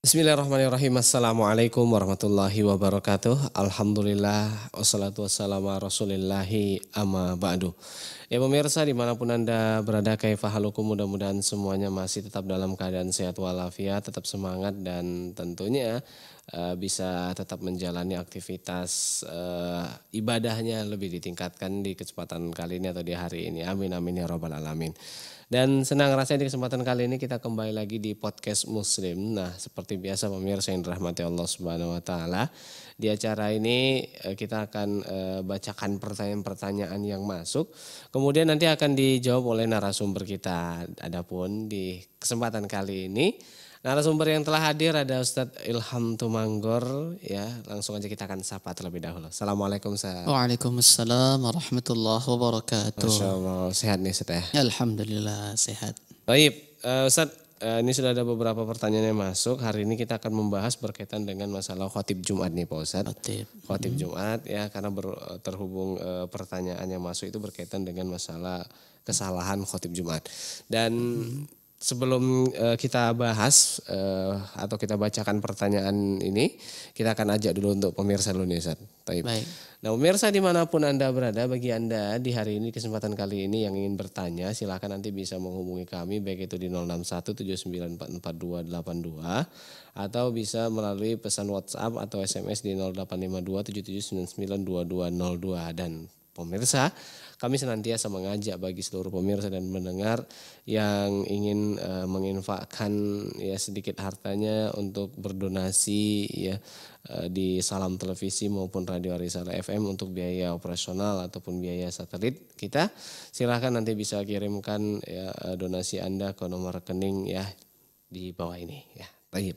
Bismillahirrahmanirrahim. Assalamualaikum warahmatullahi wabarakatuh. Alhamdulillah wassalatu wassalamu rasulillahi amma ba'du. Ya pemirsa dimanapun Anda berada kaifahalukum mudah-mudahan semuanya masih tetap dalam keadaan sehat walafiat, tetap semangat dan tentunya uh, bisa tetap menjalani aktivitas uh, ibadahnya lebih ditingkatkan di kecepatan kali ini atau di hari ini. Amin amin ya robbal alamin. Dan senang rasanya di kesempatan kali ini kita kembali lagi di podcast Muslim. Nah, seperti biasa pemirsa yang dirahmati Allah Subhanahu wa taala, di acara ini eh, kita akan bacakan pertanyaan-pertanyaan yang masuk. Kemudian nanti akan dijawab oleh narasumber kita. Adapun di kesempatan kali ini narasumber yang telah hadir ada Ustadz Ilham Tumanggor ya. Langsung aja kita akan sapa terlebih dahulu. Assalamualaikum Ustaz. Waalaikumsalam warahmatullahi wabarakatuh. Masya Allah, sehat nih Ustaz ya. Alhamdulillah sehat. Baik, eh, Ustadz Eh, ini sudah ada beberapa pertanyaan yang masuk. Hari ini kita akan membahas berkaitan dengan masalah khotib Jumat nih Pak Ustadz. Khotib. Khotib hmm. Jumat ya karena ber, eh, terhubung e, pertanyaan yang masuk itu berkaitan dengan masalah kesalahan khotib Jumat. Dan hmm sebelum uh, kita bahas uh, atau kita bacakan pertanyaan ini, kita akan ajak dulu untuk pemirsa dulu nih Baik. Nah pemirsa dimanapun Anda berada, bagi Anda di hari ini kesempatan kali ini yang ingin bertanya, silakan nanti bisa menghubungi kami baik itu di 0617944282 atau bisa melalui pesan WhatsApp atau SMS di 085277992202 dan pemirsa kami senantiasa mengajak bagi seluruh pemirsa dan mendengar yang ingin uh, menginfakkan ya sedikit hartanya untuk berdonasi ya uh, di Salam Televisi maupun Radio Arisara FM untuk biaya operasional ataupun biaya satelit kita. Silahkan nanti bisa kirimkan ya, eh, donasi Anda ke nomor rekening ya di bawah ini ya. Baik.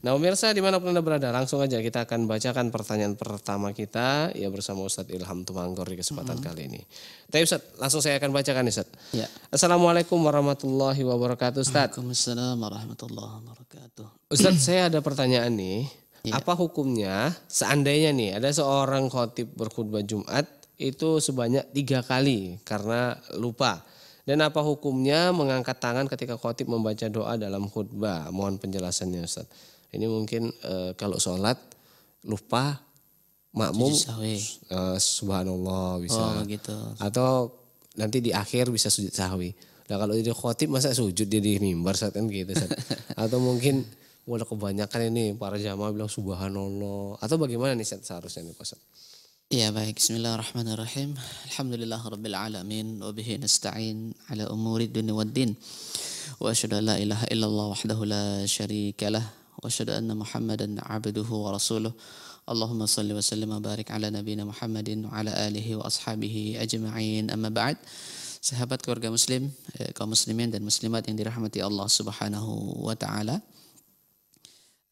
Nah, pemirsa di mana Anda berada, langsung aja kita akan bacakan pertanyaan pertama kita ya bersama Ustadz Ilham Tumanggor di kesempatan mm -hmm. kali ini. Tapi Ustadz, langsung saya akan bacakan nih Ustadz. Ya. Assalamualaikum warahmatullahi wabarakatuh Ustadz. Waalaikumsalam warahmatullahi wabarakatuh. Ustadz, saya ada pertanyaan nih. Ya. Apa hukumnya seandainya nih ada seorang khotib berkhutbah Jumat itu sebanyak tiga kali karena lupa. Dan apa hukumnya mengangkat tangan ketika khotib membaca doa dalam khutbah? Mohon penjelasannya Ustaz. Ini mungkin e, kalau sholat lupa makmum e, subhanallah bisa. Oh, gitu. Atau nanti di akhir bisa sujud sahwi. Nah kalau jadi khotib masa sujud dia di mimbar saat kan gitu. Saat. Atau mungkin walaupun kebanyakan ini para jamaah bilang subhanallah. Atau bagaimana nih saat, seharusnya nih Pak Ya baik, bismillahirrahmanirrahim. Alhamdulillah rabbil alamin wa bihi nasta'in ala umuri dunia wad din. Wa asyhadu an la ilaha illallah wahdahu la syarika lah wa asyhadu anna Muhammadan abduhu wa rasuluh. Allahumma salli wa sallim wa barik ala nabiyyina Muhammadin wa ala alihi wa ashabihi ajma'in. Amma ba'd. Sahabat keluarga muslim, kaum muslimin dan muslimat yang dirahmati Allah Subhanahu wa taala.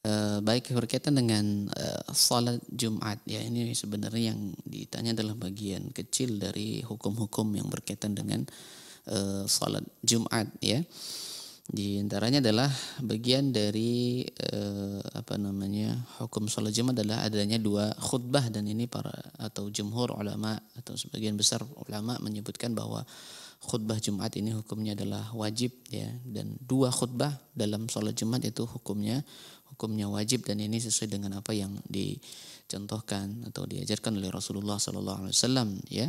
Eh, baik berkaitan dengan uh, salat Jumat ya ini sebenarnya yang ditanya adalah bagian kecil dari hukum-hukum yang berkaitan dengan uh, salat Jumat ya di antaranya adalah bagian dari uh, apa namanya hukum sholat jumat adalah adanya dua khutbah dan ini para atau jumhur ulama atau sebagian besar ulama menyebutkan bahwa khutbah Jumat ini hukumnya adalah wajib ya dan dua khutbah dalam sholat Jumat itu hukumnya hukumnya wajib dan ini sesuai dengan apa yang dicontohkan atau diajarkan oleh Rasulullah Sallallahu Alaihi Wasallam ya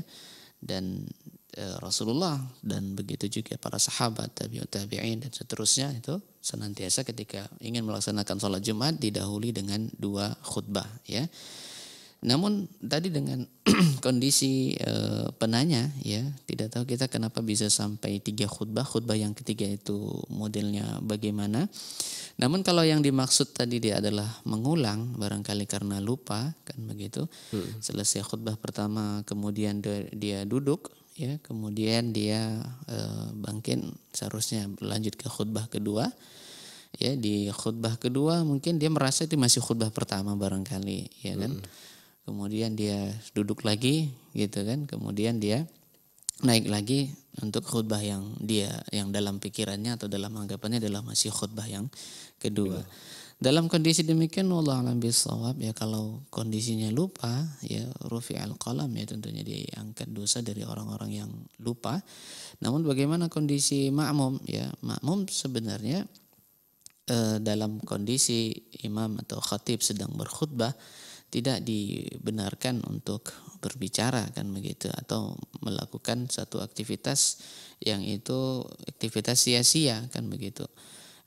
dan e, Rasulullah dan begitu juga para sahabat tabiut tabiin dan seterusnya itu senantiasa ketika ingin melaksanakan sholat Jumat didahului dengan dua khutbah ya namun tadi dengan kondisi e, penanya ya, tidak tahu kita kenapa bisa sampai tiga khutbah, khutbah yang ketiga itu modelnya bagaimana. Namun kalau yang dimaksud tadi dia adalah mengulang, barangkali karena lupa kan begitu. Hmm. Selesai khutbah pertama, kemudian dia duduk ya kemudian dia e, bangkit seharusnya lanjut ke khutbah kedua ya di khutbah kedua mungkin dia merasa itu masih khutbah pertama barangkali ya kan hmm kemudian dia duduk lagi gitu kan kemudian dia naik lagi untuk khutbah yang dia yang dalam pikirannya atau dalam anggapannya adalah masih khutbah yang kedua. Ya. Dalam kondisi demikian Allah alam bisawab ya kalau kondisinya lupa ya rufi al qalam ya tentunya dia angkat dosa dari orang-orang yang lupa. Namun bagaimana kondisi makmum ya makmum sebenarnya eh, dalam kondisi imam atau khatib sedang berkhutbah tidak dibenarkan untuk berbicara kan begitu atau melakukan satu aktivitas yang itu aktivitas sia-sia kan begitu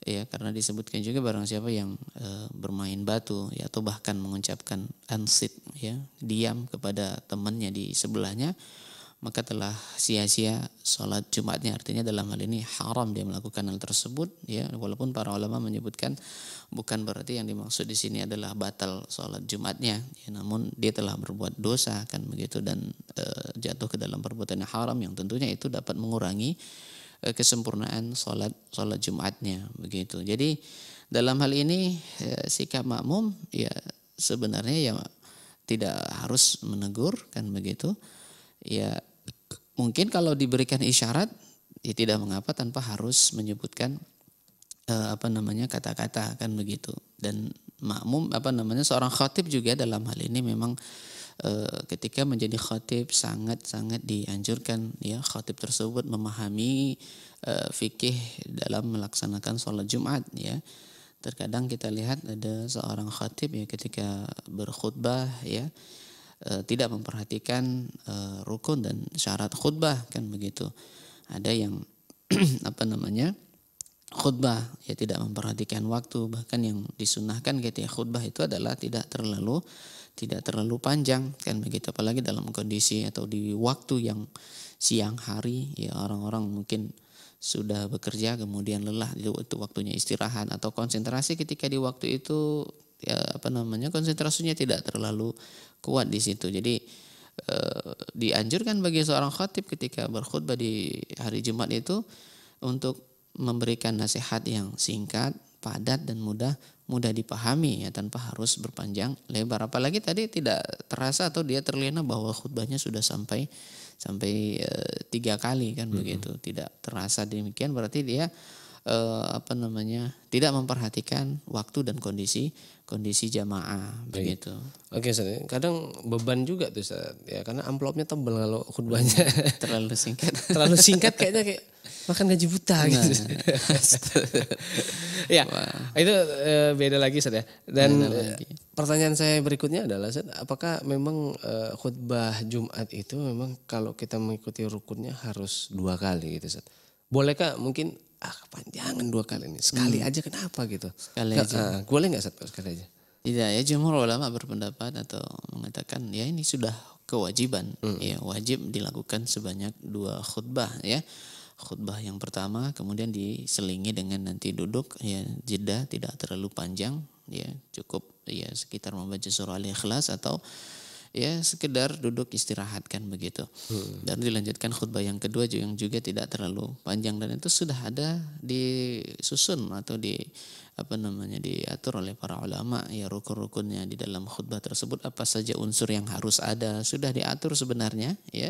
ya karena disebutkan juga barang siapa yang e, bermain batu ya atau bahkan mengucapkan ansit ya diam kepada temannya di sebelahnya maka telah sia-sia sholat Jumatnya artinya dalam hal ini haram dia melakukan hal tersebut ya walaupun para ulama menyebutkan bukan berarti yang dimaksud di sini adalah batal sholat Jumatnya ya, namun dia telah berbuat dosa kan begitu dan e, jatuh ke dalam perbuatan yang haram yang tentunya itu dapat mengurangi e, kesempurnaan sholat sholat Jumatnya begitu jadi dalam hal ini e, sikap makmum ya sebenarnya ya tidak harus menegur kan begitu ya mungkin kalau diberikan isyarat ya tidak mengapa tanpa harus menyebutkan eh, apa namanya kata-kata kan begitu dan makmum apa namanya seorang khatib juga dalam hal ini memang eh, ketika menjadi khatib sangat-sangat dianjurkan ya khatib tersebut memahami eh, fikih dalam melaksanakan sholat Jumat ya terkadang kita lihat ada seorang khatib ya ketika berkhutbah ya Eh, tidak memperhatikan e, rukun dan syarat khutbah kan begitu. Ada yang apa namanya? khutbah ya tidak memperhatikan waktu bahkan yang disunahkan ketika gitu ya, khutbah itu adalah tidak terlalu tidak terlalu panjang kan begitu apalagi dalam kondisi atau di waktu yang siang hari ya orang-orang mungkin sudah bekerja kemudian lelah itu waktunya istirahat atau konsentrasi ketika di waktu itu ya, apa namanya konsentrasinya tidak terlalu kuat di situ. Jadi e, dianjurkan bagi seorang khatib ketika berkhutbah di hari Jumat itu untuk memberikan nasihat yang singkat, padat dan mudah mudah dipahami ya tanpa harus berpanjang lebar. Apalagi tadi tidak terasa atau dia terlena bahwa khutbahnya sudah sampai sampai e, tiga kali kan mm -hmm. begitu. Tidak terasa demikian berarti dia eh, apa namanya tidak memperhatikan waktu dan kondisi kondisi jamaah Baik. begitu. Oke, okay, kadang beban juga tuh Ustaz. ya karena amplopnya tebel kalau khutbahnya terlalu singkat. terlalu singkat kayaknya kayak makan gaji buta nah. gitu. ya, Wah. itu e, beda lagi Ustaz ya. Dan lagi. pertanyaan saya berikutnya adalah Ustaz, apakah memang e, khutbah Jumat itu memang kalau kita mengikuti rukunnya harus dua kali gitu Ustaz? Bolehkah mungkin ah kepanjangan dua kali ini sekali hmm. aja kenapa gitu sekali Ke, aja uh, boleh nggak satu sekali aja tidak ya jumhur ulama berpendapat atau mengatakan ya ini sudah kewajiban hmm. ya wajib dilakukan sebanyak dua khutbah ya khutbah yang pertama kemudian diselingi dengan nanti duduk ya jeda tidak terlalu panjang ya cukup ya sekitar membaca surah al-ikhlas atau ya sekedar duduk istirahat kan begitu. Hmm. Dan dilanjutkan khutbah yang kedua juga yang juga tidak terlalu panjang dan itu sudah ada disusun atau di apa namanya diatur oleh para ulama ya rukun-rukunnya di dalam khutbah tersebut apa saja unsur yang harus ada sudah diatur sebenarnya ya.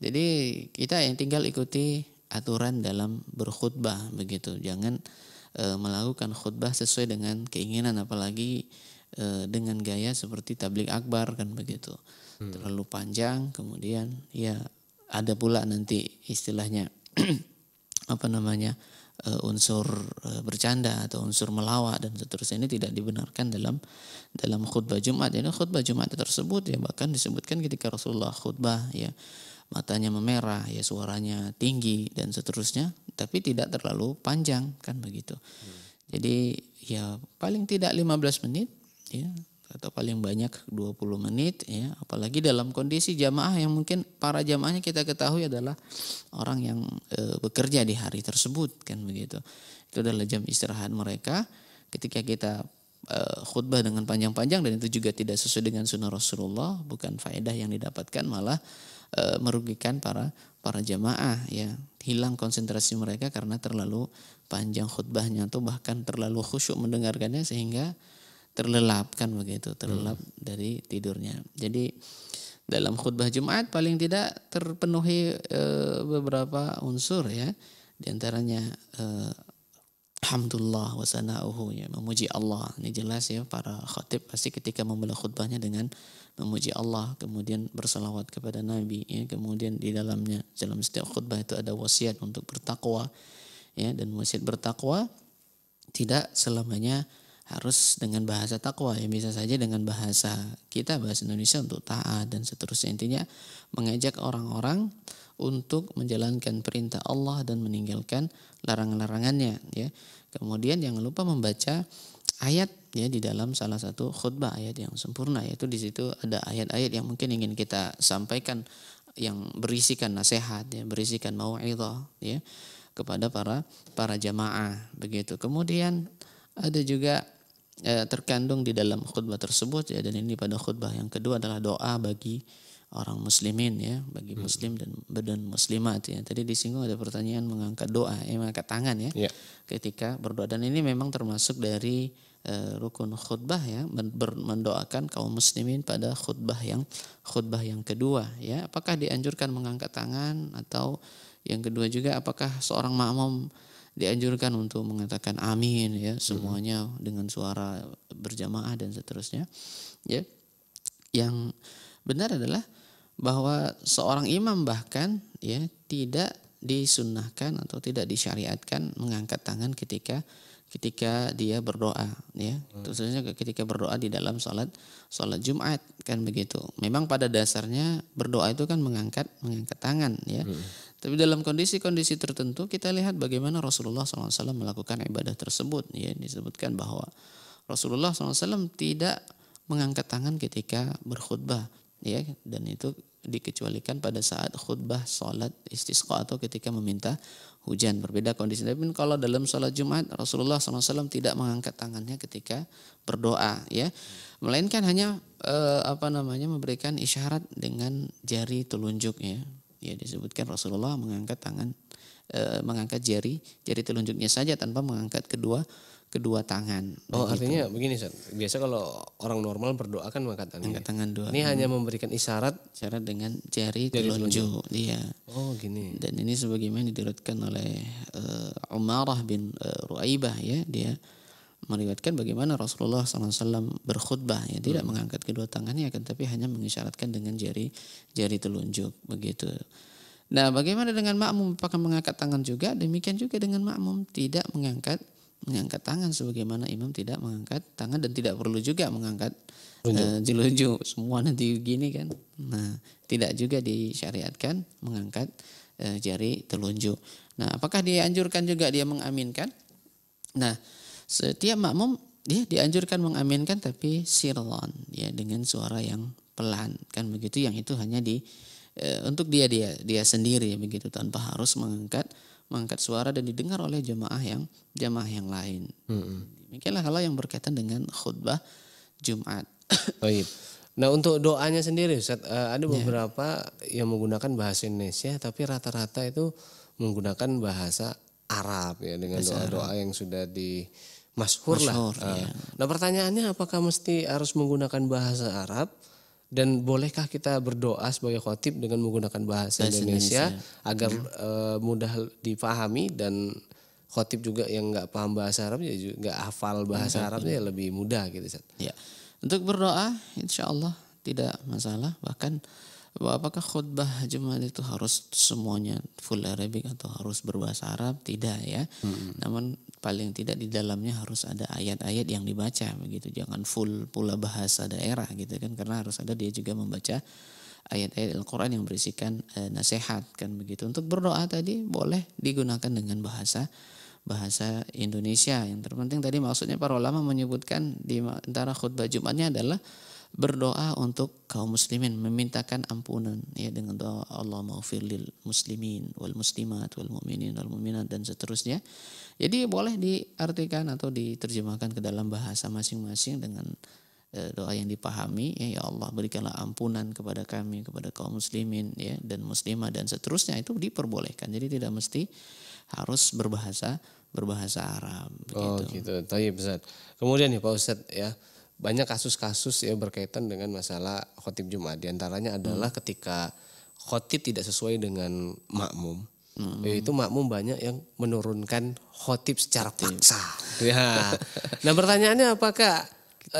Jadi kita yang tinggal ikuti aturan dalam berkhutbah begitu. Jangan e, melakukan khutbah sesuai dengan keinginan apalagi e, dengan gaya seperti tablik akbar kan begitu hmm. terlalu panjang kemudian ya ada pula nanti istilahnya apa namanya e, unsur e, bercanda atau unsur melawak dan seterusnya ini tidak dibenarkan dalam dalam khutbah Jumat jadi khutbah Jumat tersebut ya bahkan disebutkan ketika Rasulullah khutbah ya matanya memerah, ya suaranya tinggi dan seterusnya, tapi tidak terlalu panjang kan begitu. Hmm. Jadi ya paling tidak 15 menit ya atau paling banyak 20 menit ya apalagi dalam kondisi jamaah yang mungkin para jamaahnya kita ketahui adalah orang yang e, bekerja di hari tersebut kan begitu itu adalah jam istirahat mereka ketika kita e, khutbah dengan panjang-panjang dan itu juga tidak sesuai dengan sunnah Rasulullah bukan faedah yang didapatkan malah e, merugikan para para jamaah ya hilang konsentrasi mereka karena terlalu panjang khutbahnya atau bahkan terlalu khusyuk mendengarkannya sehingga terlelap kan begitu, terlelap hmm. dari tidurnya. Jadi dalam khutbah Jumat paling tidak terpenuhi e, beberapa unsur ya, diantaranya e, eh, Alhamdulillah wasanahu ya, memuji Allah. Ini jelas ya para khatib pasti ketika memulai khutbahnya dengan memuji Allah, kemudian bersalawat kepada Nabi, ya, kemudian di dalamnya dalam setiap khutbah itu ada wasiat untuk bertakwa ya dan wasiat bertakwa tidak selamanya harus dengan bahasa takwa ya bisa saja dengan bahasa kita bahasa Indonesia untuk taat dan seterusnya intinya mengajak orang-orang untuk menjalankan perintah Allah dan meninggalkan larangan-larangannya ya kemudian jangan lupa membaca ayat ya di dalam salah satu khutbah ayat yang sempurna yaitu di situ ada ayat-ayat yang mungkin ingin kita sampaikan yang berisikan nasihat ya berisikan mau'izah ya kepada para para jamaah begitu kemudian ada juga Eh, terkandung di dalam khutbah tersebut ya dan ini pada khutbah yang kedua adalah doa bagi orang muslimin ya bagi hmm. muslim dan badan muslimat ya tadi disinggung ada pertanyaan mengangkat doa ya mengangkat tangan ya, ya. ketika berdoa dan ini memang termasuk dari uh, rukun khutbah ya mendoakan kaum muslimin pada khutbah yang khutbah yang kedua ya apakah dianjurkan mengangkat tangan atau yang kedua juga apakah seorang makmum dianjurkan untuk mengatakan amin ya semuanya hmm. dengan suara berjamaah dan seterusnya ya yang benar adalah bahwa seorang imam bahkan ya tidak disunnahkan atau tidak disyariatkan mengangkat tangan ketika ketika dia berdoa ya hmm. khususnya ketika berdoa di dalam sholat sholat Jumat kan begitu memang pada dasarnya berdoa itu kan mengangkat mengangkat tangan ya hmm tapi dalam kondisi-kondisi tertentu kita lihat bagaimana Rasulullah SAW melakukan ibadah tersebut. Ya, disebutkan bahwa Rasulullah SAW tidak mengangkat tangan ketika berkhutbah. Ya, dan itu dikecualikan pada saat khutbah sholat istisqa atau ketika meminta hujan berbeda kondisi tapi kalau dalam sholat Jumat Rasulullah SAW tidak mengangkat tangannya ketika berdoa ya melainkan hanya eh, apa namanya memberikan isyarat dengan jari telunjuk ya, Ya disebutkan Rasulullah mengangkat tangan e, mengangkat jari jari telunjuknya saja tanpa mengangkat kedua kedua tangan. Oh begitu. artinya begini Sir. Biasa kalau orang normal berdoa kan mengangkat tangan. Angkat ya? tangan dua. Ini hmm. hanya memberikan isyarat isyarat dengan jari, jari telunjuk. Iya. Oh gini. Dan ini sebagaimana diturutkan oleh e, Umarah bin e, Ruaibah ya, dia meriwayatkan bagaimana Rasulullah SAW berkhutbah ya tidak hmm. mengangkat kedua tangannya akan tapi hanya mengisyaratkan dengan jari jari telunjuk begitu. Nah, bagaimana dengan makmum apakah mengangkat tangan juga? Demikian juga dengan makmum tidak mengangkat mengangkat tangan sebagaimana imam tidak mengangkat tangan dan tidak perlu juga mengangkat telunjuk. uh, semua nanti gini kan. Nah, tidak juga disyariatkan mengangkat uh, jari telunjuk. Nah, apakah dianjurkan juga dia mengaminkan? Nah, setiap makmum dia ya, dianjurkan mengaminkan tapi sirlon ya dengan suara yang pelan kan begitu yang itu hanya di e, untuk dia dia dia sendiri begitu tanpa harus mengangkat mengangkat suara dan didengar oleh jemaah yang jemaah yang lain. Hmm. Demikianlah hal yang berkaitan dengan khutbah Jumat. Baik. Nah untuk doanya sendiri Ustaz, e, ada ya. beberapa yeah. yang menggunakan bahasa Indonesia tapi rata-rata itu menggunakan bahasa Arab ya dengan doa-doa yang sudah di masyhur lah. Ah. Iya. Nah pertanyaannya apakah mesti harus menggunakan bahasa Arab dan bolehkah kita berdoa sebagai khotib dengan menggunakan bahasa, bahasa Indonesia, Indonesia agar hmm. uh, mudah dipahami dan khotib juga yang nggak paham bahasa Arab ya nggak hafal bahasa Enggak, mm-hmm. Arabnya ya lebih mudah gitu Ya. Untuk berdoa insya Allah tidak masalah bahkan apakah khutbah Jumat itu harus semuanya full Arabic atau harus berbahasa Arab tidak ya. Hmm. Namun paling tidak di dalamnya harus ada ayat-ayat yang dibaca begitu jangan full pula bahasa daerah gitu kan karena harus ada dia juga membaca ayat-ayat Al-Qur'an yang berisikan e, nasihat kan begitu untuk berdoa tadi boleh digunakan dengan bahasa bahasa Indonesia yang terpenting tadi maksudnya para ulama menyebutkan di antara khutbah Jumatnya adalah berdoa untuk kaum muslimin memintakan ampunan ya dengan doa Allah maufir lil muslimin wal muslimat wal mu'minin wal mu'minat dan seterusnya jadi boleh diartikan atau diterjemahkan ke dalam bahasa masing-masing dengan eh, doa yang dipahami ya, ya Allah berikanlah ampunan kepada kami kepada kaum muslimin ya dan muslimah dan seterusnya itu diperbolehkan jadi tidak mesti harus berbahasa berbahasa Arab oh, begitu. Oh gitu. Tayyib Ustaz. Kemudian ya Pak Ustaz ya banyak kasus-kasus ya berkaitan dengan masalah khotib Jumat. Di antaranya adalah hmm. ketika khotib tidak sesuai dengan makmum Hmm. Itu makmum banyak yang menurunkan khotib secara iya. paksa. Ya. nah pertanyaannya apakah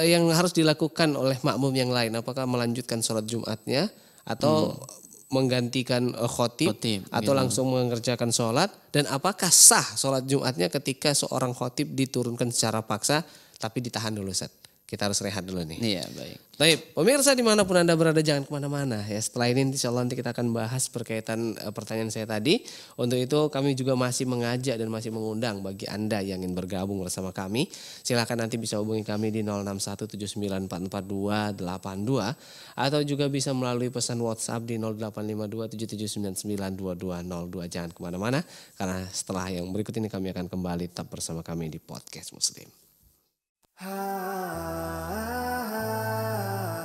eh, yang harus dilakukan oleh makmum yang lain? Apakah melanjutkan sholat Jumatnya atau hmm. menggantikan eh, khotib, khotib atau ya. langsung mengerjakan sholat? Dan apakah sah sholat Jumatnya ketika seorang khotib diturunkan secara paksa tapi ditahan dulu set kita harus rehat dulu nih. Iya baik. Baik pemirsa dimanapun anda berada jangan kemana-mana ya. Setelah ini insya Allah nanti kita akan bahas berkaitan eh, pertanyaan saya tadi. Untuk itu kami juga masih mengajak dan masih mengundang bagi anda yang ingin bergabung bersama kami. Silahkan nanti bisa hubungi kami di 0617944282 atau juga bisa melalui pesan WhatsApp di 085277992202. Jangan kemana-mana karena setelah yang berikut ini kami akan kembali tetap bersama kami di podcast Muslim. ah, ah, ah. ah, ah.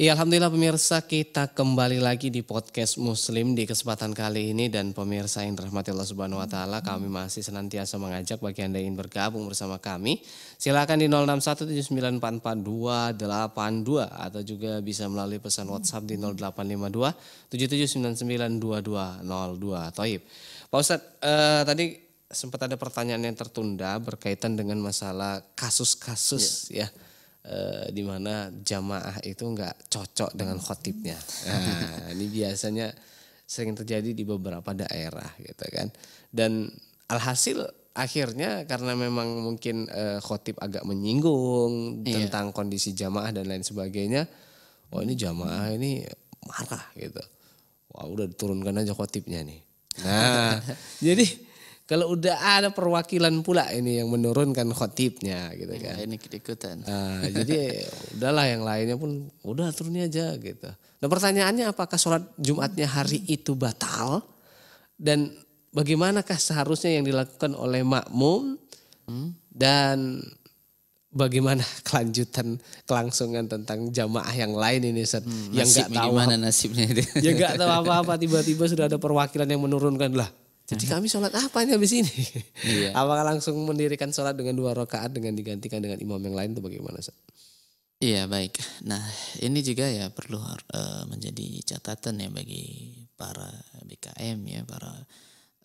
Ya Alhamdulillah pemirsa kita kembali lagi di podcast Muslim di kesempatan kali ini dan pemirsa yang dirahmati Allah Subhanahu Wa Taala kami masih senantiasa mengajak bagi anda yang ingin bergabung bersama kami silakan di 0617944282 atau juga bisa melalui pesan WhatsApp di 0852 77992202 Toib. Pak Ustadz eh, tadi sempat ada pertanyaan yang tertunda berkaitan dengan masalah kasus-kasus iya. ya. ya Eh, di mana jamaah itu nggak cocok dengan khotibnya. Nah, ini biasanya sering terjadi di beberapa daerah gitu kan. Dan alhasil akhirnya karena memang mungkin e, khotib agak menyinggung iya. tentang kondisi jamaah dan lain sebagainya. Wah, ini jamaah ini marah gitu. Wah, udah diturunkan aja khotibnya nih. Nah, jadi kalau udah ada perwakilan pula ini yang menurunkan khotibnya gitu iya, kan. ini ikut-ikutan. Nah, jadi udahlah yang lainnya pun udah turunnya aja gitu. Nah pertanyaannya apakah sholat Jumatnya hari itu batal? Dan bagaimanakah seharusnya yang dilakukan oleh makmum? Hmm? Dan bagaimana kelanjutan kelangsungan tentang jamaah yang lain ini Ustaz hmm, yang nggak tahu mana nasibnya itu. yang nggak tahu apa-apa tiba-tiba sudah ada perwakilan yang menurunkan lah jadi kami sholat apa ini habis ini? Iya. Apakah langsung mendirikan sholat dengan dua rakaat dengan digantikan dengan imam yang lain itu bagaimana? Ustaz? Iya baik. Nah ini juga ya perlu uh, menjadi catatan ya bagi para BKM ya para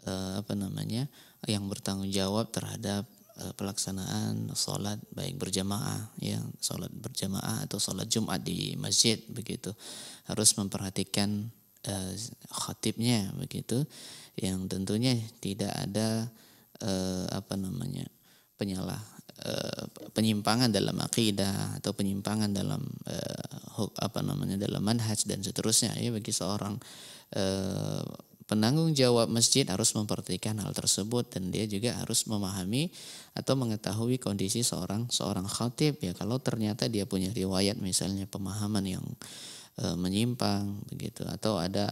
uh, apa namanya yang bertanggung jawab terhadap uh, pelaksanaan sholat baik berjamaah ya sholat berjamaah atau sholat Jumat di masjid begitu harus memperhatikan uh, khatibnya begitu yang tentunya tidak ada eh, apa namanya penyalah eh, penyimpangan dalam akidah atau penyimpangan dalam eh, apa namanya dalam manhaj dan seterusnya ya bagi seorang eh, penanggung jawab masjid harus memperhatikan hal tersebut dan dia juga harus memahami atau mengetahui kondisi seorang seorang khatib ya kalau ternyata dia punya riwayat misalnya pemahaman yang e, menyimpang begitu atau ada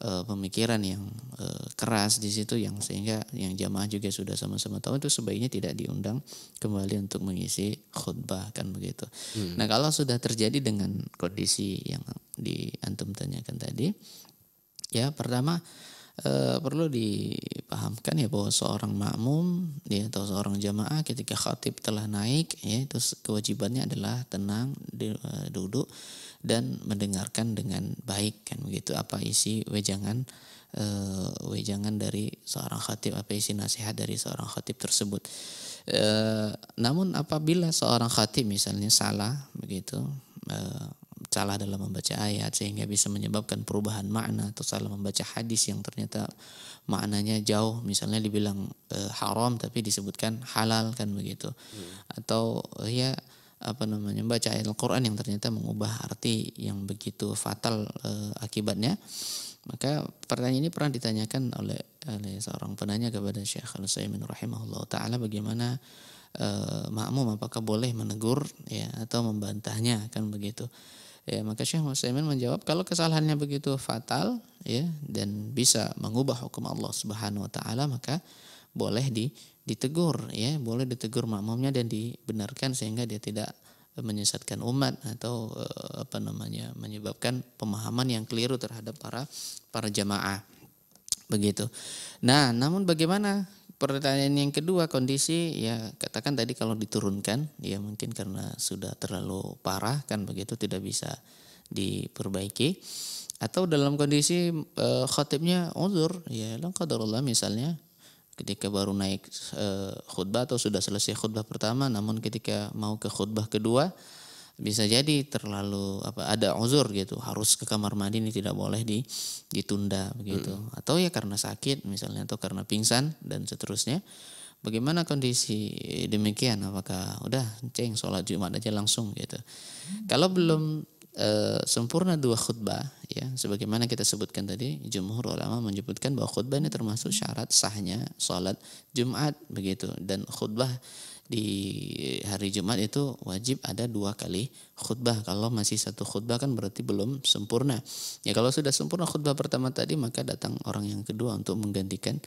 e, pemikiran yang e, keras di situ yang sehingga yang jamaah juga sudah sama-sama tahu itu sebaiknya tidak diundang kembali untuk mengisi khutbah kan begitu. Hmm. Nah, kalau sudah terjadi dengan kondisi yang di antum tanyakan tadi ya pertama e, perlu dipahamkan ya bahwa seorang makmum ya atau seorang jamaah ketika khatib telah naik ya itu kewajibannya adalah tenang eh, duduk dan mendengarkan dengan baik kan begitu apa isi wejangan e, wejangan dari seorang khatib apa isi nasihat dari seorang khatib tersebut e, namun apabila seorang khatib misalnya salah begitu e, salah dalam membaca ayat sehingga bisa menyebabkan perubahan makna atau salah membaca hadis yang ternyata maknanya jauh misalnya dibilang e, haram tapi disebutkan halal kan begitu hmm. atau eh, ya apa namanya membaca ayat Al-Qur'an yang ternyata mengubah arti yang begitu fatal e, akibatnya maka pertanyaan ini pernah ditanyakan oleh oleh seorang penanya kepada Syekh al saimin rahimahullah taala bagaimana e, makmum apakah boleh menegur ya atau membantahnya kan begitu Ya, maka Syekh Muslimin menjawab kalau kesalahannya begitu fatal ya dan bisa mengubah hukum Allah Subhanahu wa taala maka boleh di, ditegur ya, boleh ditegur makmumnya dan dibenarkan sehingga dia tidak menyesatkan umat atau eh, apa namanya menyebabkan pemahaman yang keliru terhadap para para jamaah begitu. Nah, namun bagaimana pertanyaan yang kedua kondisi ya katakan tadi kalau diturunkan ya mungkin karena sudah terlalu parah kan begitu tidak bisa diperbaiki atau dalam kondisi e, eh, khatibnya uzur ya lang misalnya ketika baru naik e, khutbah atau sudah selesai khutbah pertama namun ketika mau ke khutbah kedua bisa jadi terlalu apa ada uzur gitu harus ke kamar mandi ini tidak boleh di ditunda begitu hmm. atau ya karena sakit misalnya atau karena pingsan dan seterusnya bagaimana kondisi demikian apakah udah ceng sholat jumat aja langsung gitu hmm. kalau belum e, sempurna dua khutbah ya sebagaimana kita sebutkan tadi jumhur ulama menyebutkan bahwa khutbah ini termasuk syarat sahnya sholat jumat begitu dan khutbah di hari Jumat itu wajib ada dua kali khutbah. Kalau masih satu khutbah kan berarti belum sempurna. Ya kalau sudah sempurna khutbah pertama tadi maka datang orang yang kedua untuk menggantikan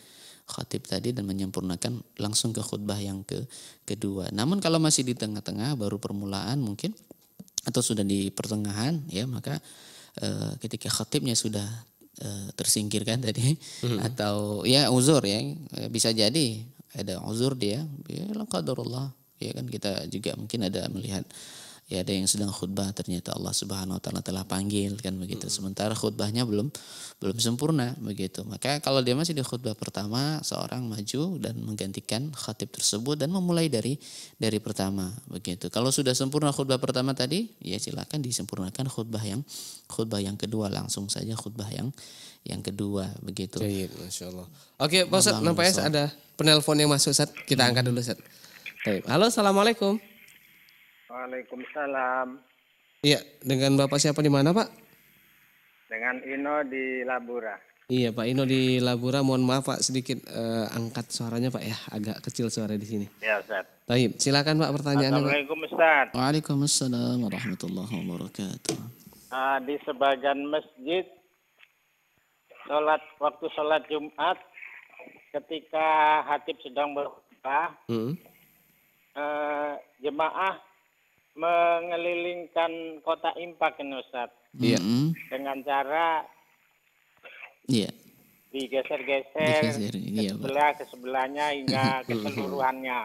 khatib tadi dan menyempurnakan langsung ke khutbah yang ke kedua. Namun kalau masih di tengah-tengah baru permulaan mungkin atau sudah di pertengahan ya maka e, ketika khatibnya sudah e, tersingkirkan tadi hmm. atau ya uzur ya bisa jadi ada uzur dia ya qadarullah ya kan kita juga mungkin ada melihat ya ada yang sedang khutbah ternyata Allah Subhanahu wa taala telah panggil kan begitu sementara khutbahnya belum belum sempurna begitu maka kalau dia masih di khutbah pertama seorang maju dan menggantikan khatib tersebut dan memulai dari dari pertama begitu kalau sudah sempurna khutbah pertama tadi ya silakan disempurnakan khutbah yang khutbah yang kedua langsung saja khutbah yang yang kedua begitu Masya Allah oke Pak nampaknya ada penelpon yang masuk Ustaz kita hmm. angkat dulu Ustaz Halo Assalamualaikum Waalaikumsalam. Iya, dengan Bapak siapa di mana Pak? Dengan Ino di Labura. Iya Pak Ino di Labura, mohon maaf Pak sedikit eh, angkat suaranya Pak ya, agak kecil suara di sini. Ya Ustaz. Baik, silakan Pak pertanyaannya. Assalamualaikum Ustaz. Waalaikumsalam warahmatullahi wabarakatuh. Uh, di sebagian masjid, sholat waktu sholat Jumat, ketika Hatib sedang berkhutbah, hmm. uh, jemaah mengelilingkan kota impak ini Ustaz. Iya. Mm-hmm. Dengan cara Iya. Digeser-geser Digeser, ke iya, sebelah ke sebelahnya hingga keseluruhannya.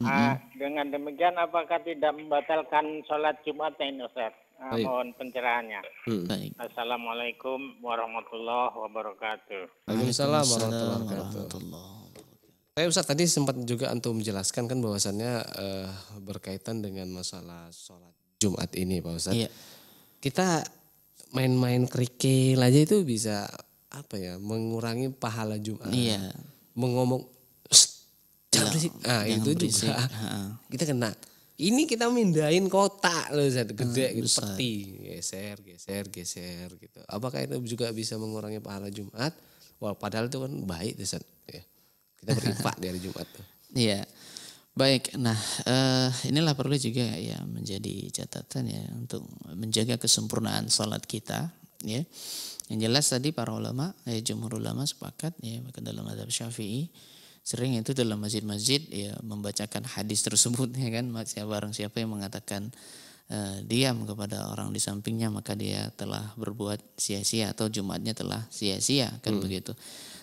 Mm-hmm. Uh, dengan demikian apakah tidak membatalkan sholat Jumat ini Ustaz? Uh, Mohon pencerahannya. Baik. Assalamualaikum warahmatullahi wabarakatuh. Waalaikumsalam warahmatullahi wabarakatuh. Tapi eh, Ustaz tadi sempat juga antum menjelaskan kan bahwasannya eh, berkaitan dengan masalah sholat Jumat ini Pak Ustaz. Iya. Kita main-main kerikil aja itu bisa apa ya mengurangi pahala Jumat. Iya. Mengomong jangan berisik. Ah jangan itu berisik. juga. Ha. Kita kena. Ini kita mindahin kota loh Ustaz, ah, gede hmm, gitu, besar. peti, geser, geser, geser gitu. Apakah itu juga bisa mengurangi pahala Jumat? Wah, padahal itu kan baik Ustaz kita berinfak di hari Jumat tuh. Iya. Baik, nah uh, inilah perlu juga ya menjadi catatan ya untuk menjaga kesempurnaan sholat kita ya. Yang jelas tadi para ulama, ya, jumhur ulama sepakat ya bahkan dalam adab syafi'i sering itu dalam masjid-masjid ya membacakan hadis tersebut ya kan siapa barang siapa yang mengatakan uh, diam kepada orang di sampingnya maka dia telah berbuat sia-sia atau jumatnya telah sia-sia kan hmm. begitu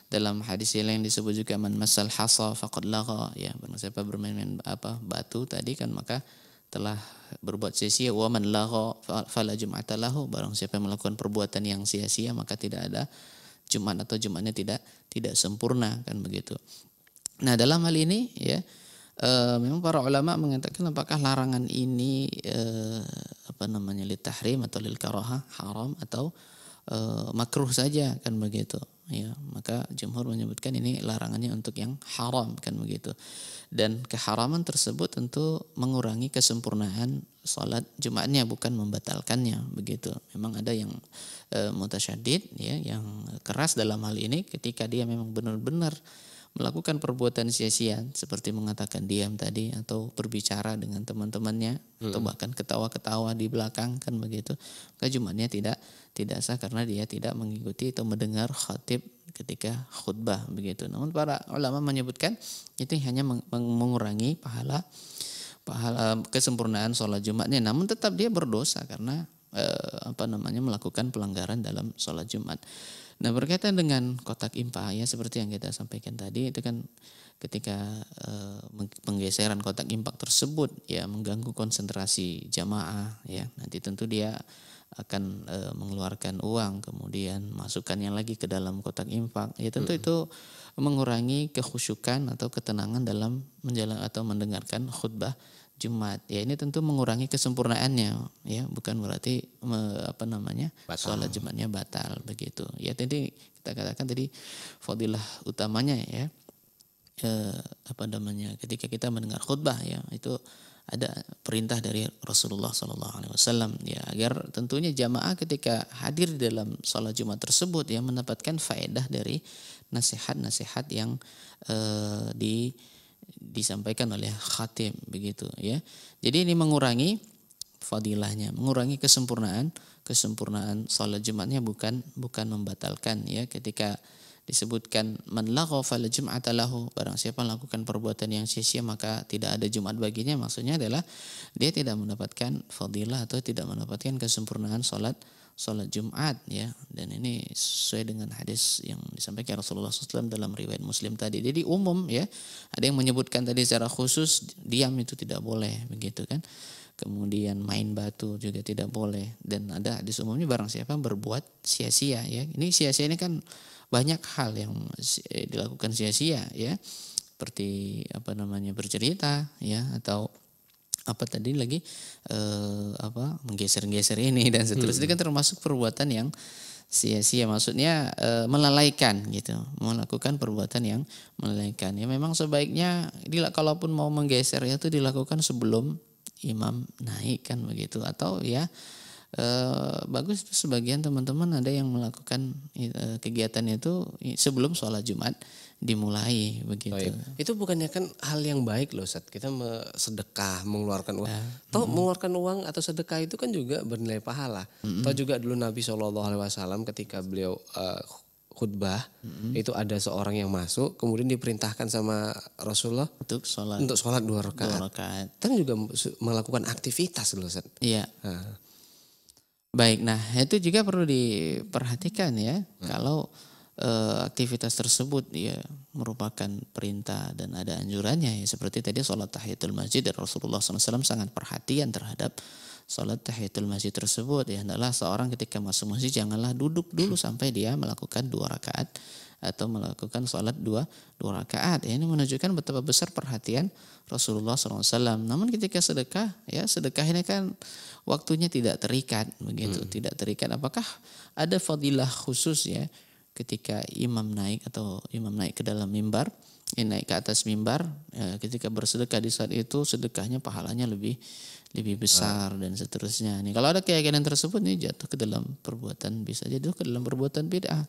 dalam hadis yang lain disebut juga man masal hasa faqad lagha ya barang siapa bermain-main apa batu tadi kan maka telah berbuat sia-sia wa man lagha fala jum'ata lahu barang siapa yang melakukan perbuatan yang sia-sia maka tidak ada jumat atau jumatnya tidak tidak sempurna kan begitu nah dalam hal ini ya e, memang para ulama mengatakan apakah larangan ini e, apa namanya litahrim atau lil karaha haram atau e, makruh saja kan begitu ya maka jumhur menyebutkan ini larangannya untuk yang haram kan begitu dan keharaman tersebut tentu mengurangi kesempurnaan salat jumatnya bukan membatalkannya begitu memang ada yang e, mutasyadid ya yang keras dalam hal ini ketika dia memang benar-benar melakukan perbuatan sia-sia seperti mengatakan diam tadi atau berbicara dengan teman-temannya hmm. atau bahkan ketawa-ketawa di belakang kan begitu maka tidak tidak sah karena dia tidak mengikuti atau mendengar khatib ketika khutbah begitu namun para ulama menyebutkan itu hanya mengurangi pahala pahala eh, kesempurnaan sholat jumatnya namun tetap dia berdosa karena eh, apa namanya melakukan pelanggaran dalam sholat jumat Nah berkaitan dengan kotak impa ya seperti yang kita sampaikan tadi itu kan ketika e, penggeseran kotak impak tersebut ya mengganggu konsentrasi jamaah ya nanti tentu dia akan e, mengeluarkan uang kemudian masukkannya lagi ke dalam kotak impak ya tentu hmm. itu mengurangi kekhusyukan atau ketenangan dalam menjalankan atau mendengarkan khutbah Jumat. Ya ini tentu mengurangi kesempurnaannya, ya bukan berarti me, apa namanya sholat Jumatnya batal begitu. Ya tadi kita katakan tadi fadilah utamanya ya eh, apa namanya ketika kita mendengar khutbah ya itu ada perintah dari Rasulullah Sallallahu Alaihi Wasallam ya agar tentunya jamaah ketika hadir dalam sholat Jumat tersebut ya mendapatkan faedah dari nasihat-nasihat yang eh, di disampaikan oleh khatib begitu ya. Jadi ini mengurangi fadilahnya, mengurangi kesempurnaan, kesempurnaan salat Jumatnya bukan bukan membatalkan ya ketika disebutkan man lagha fala jum'ata lahu barang siapa melakukan perbuatan yang sia-sia maka tidak ada Jumat baginya maksudnya adalah dia tidak mendapatkan fadilah atau tidak mendapatkan kesempurnaan salat sholat Jumat ya dan ini sesuai dengan hadis yang disampaikan Rasulullah SAW dalam riwayat Muslim tadi jadi umum ya ada yang menyebutkan tadi secara khusus diam itu tidak boleh begitu kan kemudian main batu juga tidak boleh dan ada hadis umumnya barang siapa berbuat sia-sia ya ini sia-sia ini kan banyak hal yang eh, dilakukan sia-sia ya seperti apa namanya bercerita ya atau apa tadi lagi eh, apa menggeser-geser ini dan seterusnya hmm. kan termasuk perbuatan yang sia-sia maksudnya e, melalaikan gitu melakukan perbuatan yang melalaikan ya memang sebaiknya dila kalaupun mau menggeser ya itu dilakukan sebelum imam naik kan begitu atau ya e, bagus sebagian teman-teman ada yang melakukan e, eh, kegiatan itu sebelum sholat jumat dimulai begitu. Baik. Itu bukannya kan hal yang baik loh saat Kita sedekah, mengeluarkan uang. Ya. hmm mengeluarkan uang atau sedekah itu kan juga bernilai pahala. Mm-hmm. juga dulu Nabi Shallallahu alaihi wasallam ketika beliau uh, khutbah mm-hmm. itu ada seorang yang masuk kemudian diperintahkan sama Rasulullah untuk sholat untuk sholat dua rakaat. Dua Kan juga melakukan aktivitas loh Ustaz. Iya. Nah. Baik, nah itu juga perlu diperhatikan ya. Hmm. Kalau Eh, aktivitas tersebut ya merupakan perintah dan ada anjurannya ya seperti tadi sholat tahiyatul masjid dan Rasulullah SAW sangat perhatian terhadap sholat tahiyatul masjid tersebut ya adalah seorang ketika masuk masjid janganlah duduk dulu sampai dia melakukan dua rakaat atau melakukan sholat dua dua rakaat ya, ini menunjukkan betapa besar perhatian Rasulullah SAW. Namun ketika sedekah ya sedekah ini kan waktunya tidak terikat begitu hmm. tidak terikat apakah ada fadilah khusus ya ketika imam naik atau imam naik ke dalam mimbar, ya naik ke atas mimbar, ya ketika bersedekah di saat itu sedekahnya pahalanya lebih lebih besar dan seterusnya. Nih kalau ada keyakinan tersebut nih jatuh ke dalam perbuatan bisa jatuh ke dalam perbuatan beda.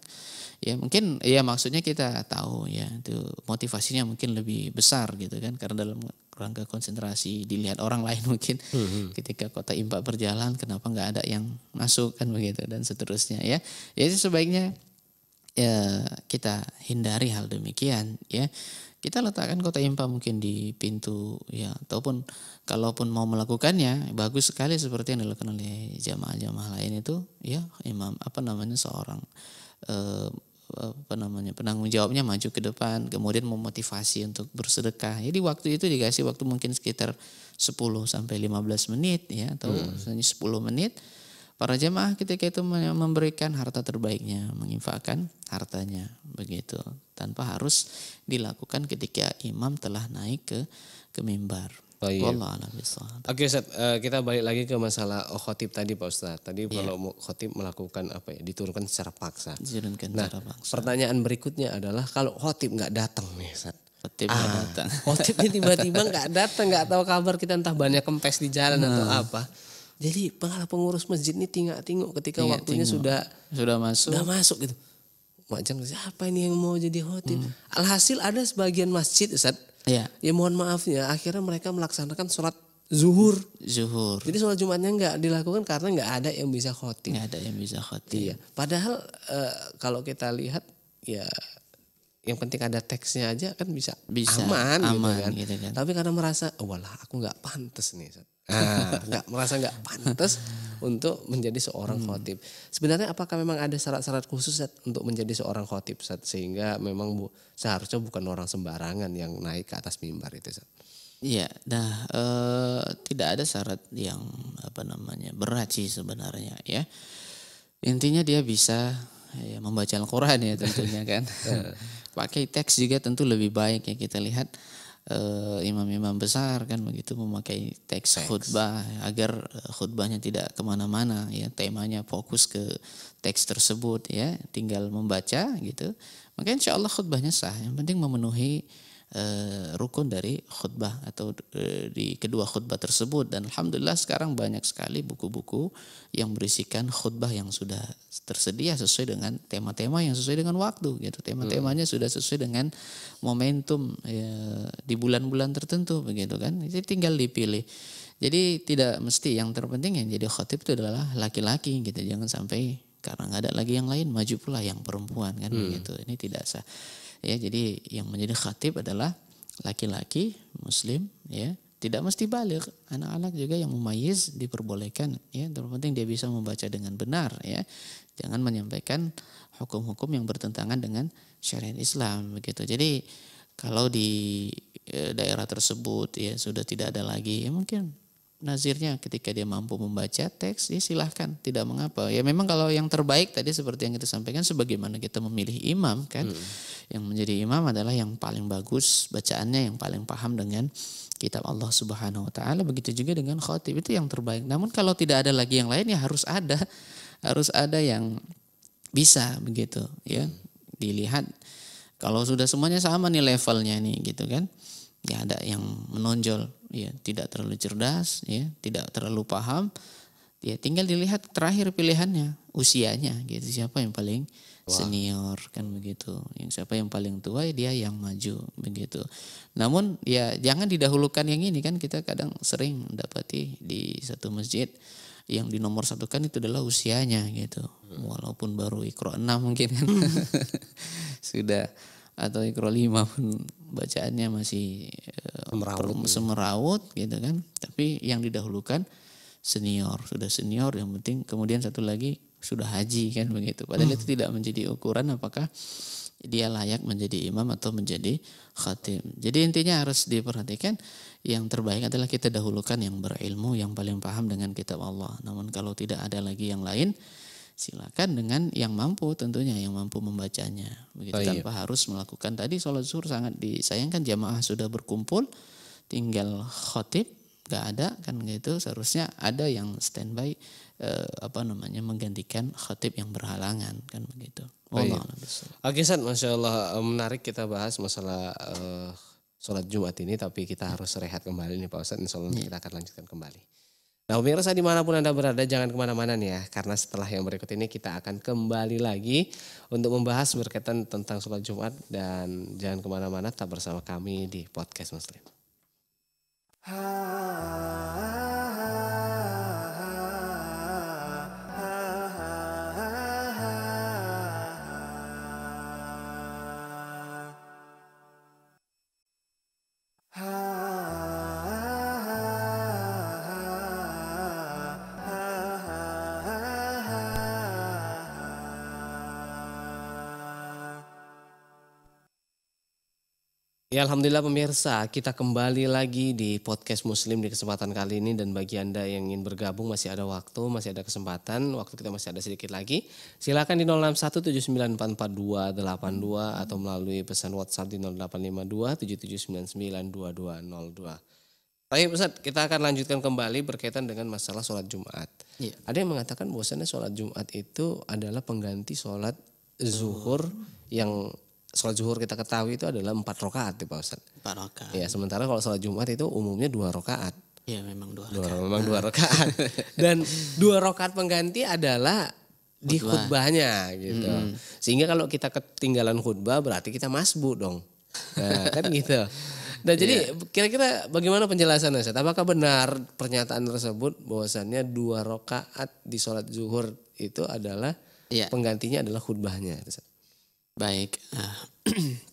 Ya mungkin ya maksudnya kita tahu ya itu motivasinya mungkin lebih besar gitu kan karena dalam rangka konsentrasi dilihat orang lain mungkin hmm ketika kota impak berjalan kenapa nggak ada yang masuk kan begitu dan seterusnya ya. Jadi sebaiknya ya, kita hindari hal demikian ya kita letakkan kota impa mungkin di pintu ya ataupun kalaupun mau melakukannya bagus sekali seperti yang dilakukan oleh jamaah-jamaah lain itu ya imam apa namanya seorang eh, apa namanya penanggung jawabnya maju ke depan kemudian memotivasi untuk bersedekah jadi waktu itu dikasih waktu mungkin sekitar 10 sampai 15 menit ya atau hmm. 10 menit Para jemaah ketika itu memberikan harta terbaiknya, menginfakkan hartanya, begitu. Tanpa harus dilakukan ketika imam telah naik ke ke mimbar. Baik. Oke Ustaz, eh, kita balik lagi ke masalah khotib tadi Pak Ustaz. Tadi yeah. kalau khotib melakukan apa ya, diturunkan secara paksa. Diturunkan nah, secara paksa. pertanyaan berikutnya adalah kalau khotib nggak datang nih Ustaz. Khotib ah, datang. Khotibnya tiba-tiba nggak datang, nggak tahu kabar kita entah banyak kempes di jalan nah. atau apa jadi para pengurus masjid ini tinggal-tinggal ketika tinggal, waktunya tinggal. sudah sudah masuk. Sudah masuk gitu. Macam siapa ini yang mau jadi khotib? Hmm. Alhasil ada sebagian masjid Ustaz. Iya. Ya mohon maafnya akhirnya mereka melaksanakan sholat zuhur. Zuhur. Jadi sholat Jumatnya nggak dilakukan karena nggak ada yang bisa khotib. Nggak ada yang bisa khotib. Iya. Padahal e, kalau kita lihat ya yang penting ada teksnya aja kan bisa, bisa aman, gitu aman gitu, kan. gitu kan. Tapi karena merasa, oh, walah aku nggak pantas nih. Ustaz Nah, nggak merasa nggak pantas untuk menjadi seorang hmm. khotib. Sebenarnya apakah memang ada syarat-syarat khusus Seth, untuk menjadi seorang khotib Seth? sehingga memang bu, seharusnya bukan orang sembarangan yang naik ke atas mimbar itu Seth? Iya, nah e, tidak ada syarat yang apa namanya berat sih sebenarnya ya. Intinya dia bisa ya, membaca Al-Quran ya tentunya kan. Eh. Pakai teks juga tentu lebih baik ya kita lihat Eh, imam-imam uh, besar kan begitu memakai teks, teks. khutbah agar eh, khutbahnya tidak kemana-mana ya temanya fokus ke teks tersebut ya tinggal membaca gitu maka insya Allah khutbahnya sah yang penting memenuhi Eh, rukun dari khutbah atau e, di kedua khutbah tersebut dan alhamdulillah sekarang banyak sekali buku-buku yang berisikan khutbah yang sudah tersedia sesuai dengan tema-tema yang sesuai dengan waktu gitu tema-temanya hmm. sudah sesuai dengan momentum e, di bulan-bulan tertentu begitu kan jadi tinggal dipilih jadi tidak mesti yang terpenting yang jadi khutib itu adalah laki-laki gitu jangan sampai karena nggak ada lagi yang lain maju pula yang perempuan kan hmm. begitu ini tidak sah ya jadi yang menjadi khatib adalah laki-laki muslim ya tidak mesti balik anak-anak juga yang memayiz diperbolehkan ya terpenting dia bisa membaca dengan benar ya jangan menyampaikan hukum-hukum yang bertentangan dengan syariat Islam begitu jadi kalau di eh, daerah tersebut ya sudah tidak ada lagi ya mungkin nazirnya ketika dia mampu membaca teks ya silahkan tidak mengapa ya memang kalau yang terbaik tadi seperti yang kita sampaikan sebagaimana kita memilih imam kan hmm. yang menjadi imam adalah yang paling bagus bacaannya yang paling paham dengan kitab Allah Subhanahu wa taala begitu juga dengan khutib itu yang terbaik namun kalau tidak ada lagi yang lain ya harus ada harus ada yang bisa begitu ya hmm. dilihat kalau sudah semuanya sama nih levelnya nih gitu kan ya ada yang menonjol ya tidak terlalu cerdas ya tidak terlalu paham ya tinggal dilihat terakhir pilihannya usianya gitu siapa yang paling senior kan begitu yang siapa yang paling tua ya dia yang maju begitu namun ya jangan didahulukan yang ini kan kita kadang sering dapati di satu masjid yang di nomor satu kan itu adalah usianya gitu hmm. walaupun baru ikro enam mungkin kan sudah atau ikro lima pun bacaannya masih semerawut, eh, semerawut gitu, ya. gitu kan. Tapi yang didahulukan senior, sudah senior yang penting kemudian satu lagi sudah haji kan begitu. Padahal hmm. itu tidak menjadi ukuran apakah dia layak menjadi imam atau menjadi khatim. Jadi intinya harus diperhatikan yang terbaik adalah kita dahulukan yang berilmu, yang paling paham dengan kitab Allah. Namun kalau tidak ada lagi yang lain, silakan dengan yang mampu tentunya yang mampu membacanya begitu oh, iya. tanpa harus melakukan tadi sholat zuhur sangat disayangkan jamaah sudah berkumpul tinggal khotib gak ada kan gitu seharusnya ada yang standby eh, apa namanya menggantikan khotib yang berhalangan kan begitu oh, iya. Oke San, masya Allah eh, menarik kita bahas masalah eh, sholat Jumat ini tapi kita harus rehat kembali nih Pak Ustadz Insya Allah iya. kita akan lanjutkan kembali. Nah pemirsa dimanapun Anda berada jangan kemana-mana nih ya. Karena setelah yang berikut ini kita akan kembali lagi untuk membahas berkaitan tentang sholat Jumat. Dan jangan kemana-mana tetap bersama kami di Podcast Muslim. Ha, ha, Ya Alhamdulillah pemirsa, kita kembali lagi di podcast Muslim di kesempatan kali ini dan bagi Anda yang ingin bergabung masih ada waktu, masih ada kesempatan, waktu kita masih ada sedikit lagi. Silakan di 0617944282 atau melalui pesan WhatsApp di 085277992202. Baik Ustaz, kita akan lanjutkan kembali berkaitan dengan masalah sholat Jumat. Ya. Ada yang mengatakan bahwasannya sholat Jumat itu adalah pengganti sholat zuhur yang sholat zuhur kita ketahui itu adalah empat rokaat ya Pak Ustaz. Empat rokaat. Ya sementara kalau sholat Jumat itu umumnya dua rokaat. Iya, memang dua rokaat. Dua, memang dua nah. rokaat. Dan dua rokaat pengganti adalah di khutbahnya gitu. Hmm. Sehingga kalau kita ketinggalan khutbah berarti kita masbuk dong. Nah, kan gitu. Nah jadi kira kira-kira bagaimana penjelasannya Ustaz? Apakah benar pernyataan tersebut bahwasannya dua rokaat di sholat zuhur itu adalah iya. penggantinya adalah khutbahnya Ustaz? Baik. Ah.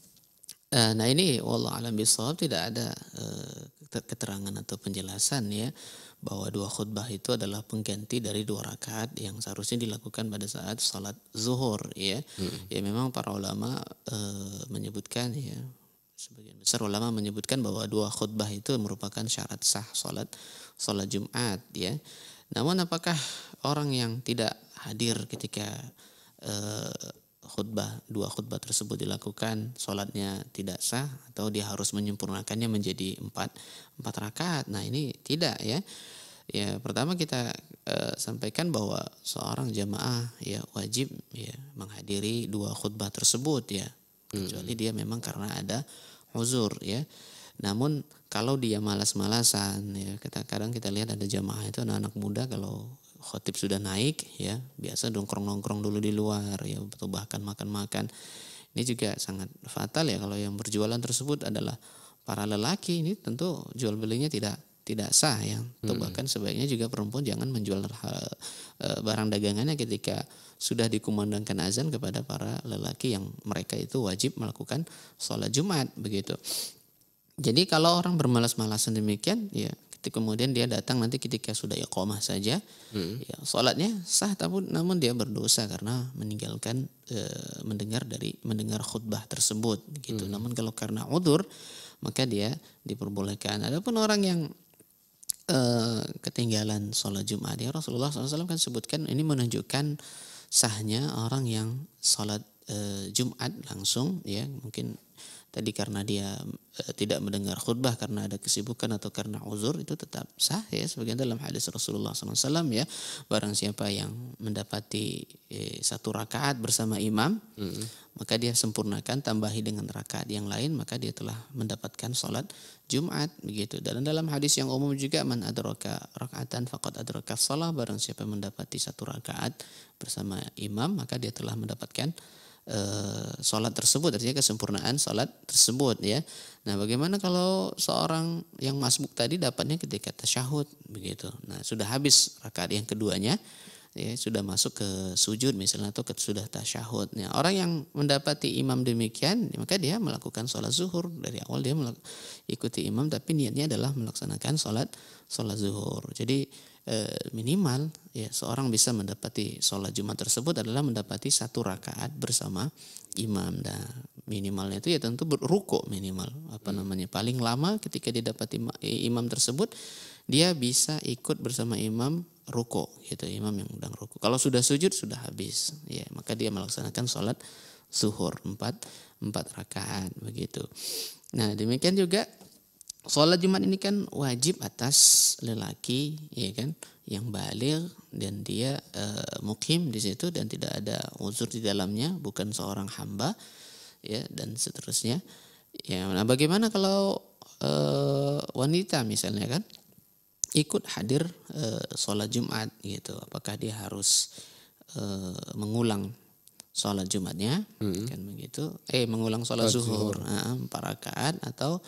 Ah, nah ini wallah alam bisawab tidak ada eh, keterangan atau penjelasan ya bahwa dua khutbah itu adalah pengganti dari dua rakaat yang seharusnya dilakukan pada saat salat zuhur ya. Hmm. Ya memang para ulama e, menyebutkan ya sebagian besar ulama menyebutkan bahwa dua khutbah itu merupakan syarat sah salat salat Jumat ya. Namun apakah orang yang tidak hadir ketika e, khutbah dua khutbah tersebut dilakukan sholatnya tidak sah atau dia harus menyempurnakannya menjadi empat empat rakaat nah ini tidak ya ya pertama kita e, sampaikan bahwa seorang jamaah ya wajib ya menghadiri dua khutbah tersebut ya kecuali hmm. dia memang karena ada uzur ya namun kalau dia malas-malasan ya kita kadang kita lihat ada jamaah itu anak-anak muda kalau khotib sudah naik ya biasa nongkrong-nongkrong dulu di luar ya atau bahkan makan-makan ini juga sangat fatal ya kalau yang berjualan tersebut adalah para lelaki ini tentu jual belinya tidak tidak sah ya atau hmm. bahkan sebaiknya juga perempuan jangan menjual e, barang dagangannya ketika sudah dikumandangkan azan kepada para lelaki yang mereka itu wajib melakukan sholat jumat begitu jadi kalau orang bermalas-malasan demikian ya tapi kemudian dia datang nanti ketika sudah iqamah saja hmm. ya salatnya sah tapi namun dia berdosa karena meninggalkan e, mendengar dari mendengar khutbah tersebut gitu hmm. namun kalau karena udur maka dia diperbolehkan adapun orang yang e, ketinggalan sholat Jumat ya Rasulullah SAW kan sebutkan ini menunjukkan sahnya orang yang sholat eh, Jumat langsung ya mungkin tadi karena dia e, tidak mendengar khutbah karena ada kesibukan atau karena uzur itu tetap sah ya sebagian dalam hadis Rasulullah SAW ya barang siapa yang mendapati e, satu rakaat bersama imam hmm. maka dia sempurnakan tambahi dengan rakaat yang lain maka dia telah mendapatkan sholat Jumat begitu dan dalam hadis yang umum juga man adraka rakaatan faqad adraka sholat barang siapa mendapati satu rakaat bersama imam maka dia telah mendapatkan e, sholat tersebut artinya kesempurnaan sholat tersebut ya nah bagaimana kalau seorang yang masbuk tadi dapatnya ketika tasyahud begitu nah sudah habis rakaat yang keduanya ya, sudah masuk ke sujud misalnya atau ke, sudah tasyahud nah, orang yang mendapati imam demikian ya, maka dia melakukan sholat zuhur dari awal dia ikuti imam tapi niatnya adalah melaksanakan sholat sholat zuhur jadi Eh, minimal ya seorang bisa mendapati sholat Jumat tersebut adalah mendapati satu rakaat bersama imam dan minimalnya itu ya tentu ruko minimal apa hmm. namanya paling lama ketika didapat imam, imam tersebut dia bisa ikut bersama imam ruko gitu imam yang udang ruko kalau sudah sujud sudah habis ya maka dia melaksanakan sholat zuhur empat empat rakaat begitu nah demikian juga sholat Jumat ini kan wajib atas lelaki ya kan yang balik dan dia e, mukim di situ dan tidak ada unsur di dalamnya bukan seorang hamba ya dan seterusnya ya nah bagaimana kalau e, wanita misalnya kan ikut hadir e, sholat Jumat gitu apakah dia harus e, mengulang sholat Jumatnya hmm. kan begitu eh mengulang sholat, zuhur, empat rakaat atau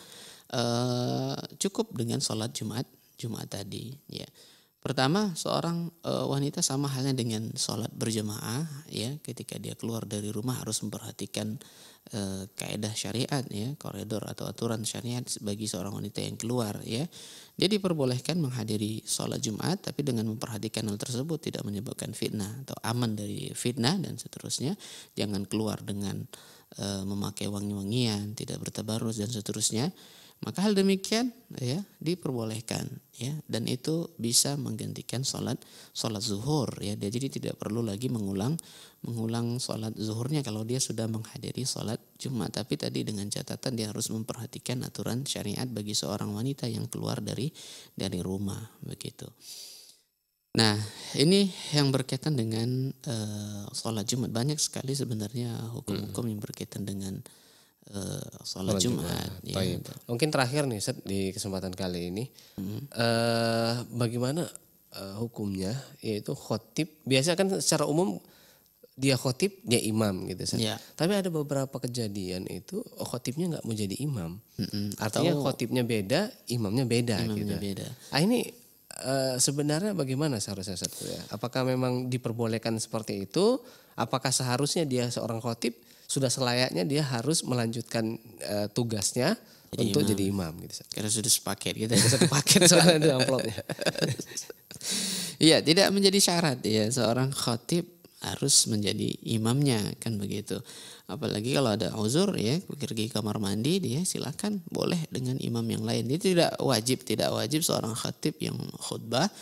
Eh, cukup dengan sholat Jumat Jumat tadi ya pertama seorang uh, wanita sama halnya dengan sholat berjemaah ya ketika dia keluar dari rumah harus memperhatikan uh, kaedah syariat ya koridor atau aturan syariat bagi seorang wanita yang keluar ya dia diperbolehkan menghadiri sholat Jumat tapi dengan memperhatikan hal tersebut tidak menyebabkan fitnah atau aman dari fitnah dan seterusnya jangan keluar dengan memakai wangi-wangian tidak bertabarus dan seterusnya maka hal demikian ya diperbolehkan ya dan itu bisa menggantikan sholat sholat zuhur ya dia jadi tidak perlu lagi mengulang mengulang sholat zuhurnya kalau dia sudah menghadiri sholat jumat tapi tadi dengan catatan dia harus memperhatikan aturan syariat bagi seorang wanita yang keluar dari dari rumah begitu. Nah, ini yang berkaitan dengan uh, sholat Jumat banyak sekali sebenarnya hukum-hukum yang berkaitan dengan uh, sholat Jumat. Ya. Mungkin terakhir nih Set di kesempatan kali ini, hmm. uh, bagaimana uh, hukumnya yaitu khotib biasa kan secara umum dia khotib dia imam gitu set. Ya. Tapi ada beberapa kejadian itu khotibnya nggak mau jadi imam. mm Artinya khotibnya beda, imamnya beda imamnya gitu. Beda. Ah ini uh, sebenarnya bagaimana seharusnya ya? Apakah memang diperbolehkan seperti itu? Apakah seharusnya dia seorang khotib? sudah selayaknya dia harus melanjutkan uh, tugasnya jadi untuk imam. jadi imam gitu. Karena sudah sepaket gitu. Sudah satu paket soalnya itu amplopnya. Iya, tidak menjadi syarat ya seorang khatib harus menjadi imamnya kan begitu. Apalagi kalau ada uzur ya pergi kamar mandi dia silakan boleh dengan imam yang lain. Dia tidak wajib tidak wajib seorang khatib yang khutbah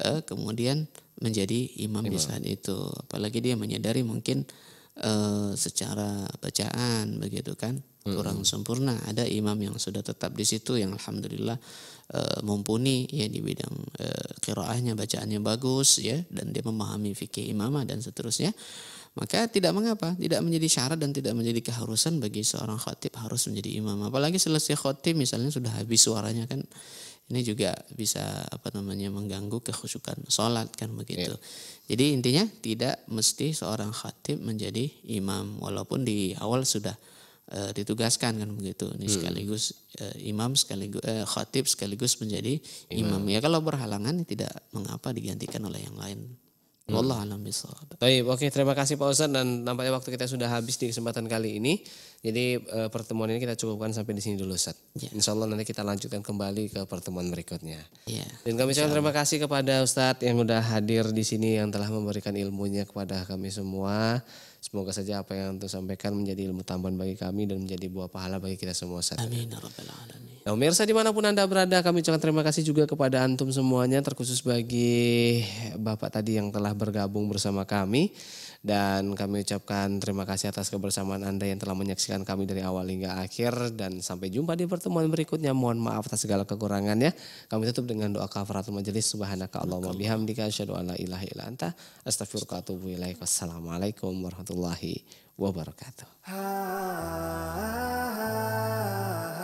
eh, kemudian menjadi imam, imam di saat itu. Apalagi dia menyadari mungkin Eh, secara bacaan begitu kan kurang -hmm. sempurna. Ada imam yang sudah tetap di situ yang alhamdulillah e, mumpuni ya di bidang e, eh, kiroahnya bacaannya bagus ya dan dia memahami fikih imamah dan seterusnya. Maka tidak mengapa, tidak menjadi syarat dan tidak menjadi keharusan bagi seorang khatib harus menjadi imam. Apalagi selesai khatib misalnya sudah habis suaranya kan ini juga bisa apa namanya mengganggu kekhusukan sholat kan begitu. Yeah. Jadi intinya tidak mesti seorang khatib menjadi imam walaupun di awal sudah e, ditugaskan kan begitu. Ini hmm. sekaligus e, imam sekaligus e, eh, khatib sekaligus menjadi imam. imam. Ya kalau berhalangan tidak mengapa digantikan oleh yang lain. Hmm. alam bisawab. Baik, oke terima kasih Pak Ustaz dan nampaknya waktu kita sudah habis di kesempatan kali ini. Jadi e, pertemuan ini kita cukupkan sampai di sini dulu Ustaz. Ya. Insya Allah nanti kita lanjutkan kembali ke pertemuan berikutnya. Ya. Dan kami ucapkan terima kasih kepada Ustadz yang sudah hadir di sini yang telah memberikan ilmunya kepada kami semua. Semoga saja apa yang Antum sampaikan menjadi ilmu tambahan bagi kami dan menjadi buah pahala bagi kita semua. Saat Amin. Ya nah, pemirsa dimanapun Anda berada, kami ucapkan terima kasih juga kepada Antum semuanya, terkhusus bagi Bapak tadi yang telah bergabung bersama kami. Dan kami ucapkan terima kasih atas kebersamaan Anda yang telah menyaksikan kami dari awal hingga akhir. Dan sampai jumpa di pertemuan berikutnya. Mohon maaf atas segala kekurangannya. Kami tutup dengan doa kafaratul majelis. Subhanaka Allahumma bihamdika. Asyadu an la ilaha ila anta. warahmatullahi wabarakatuh.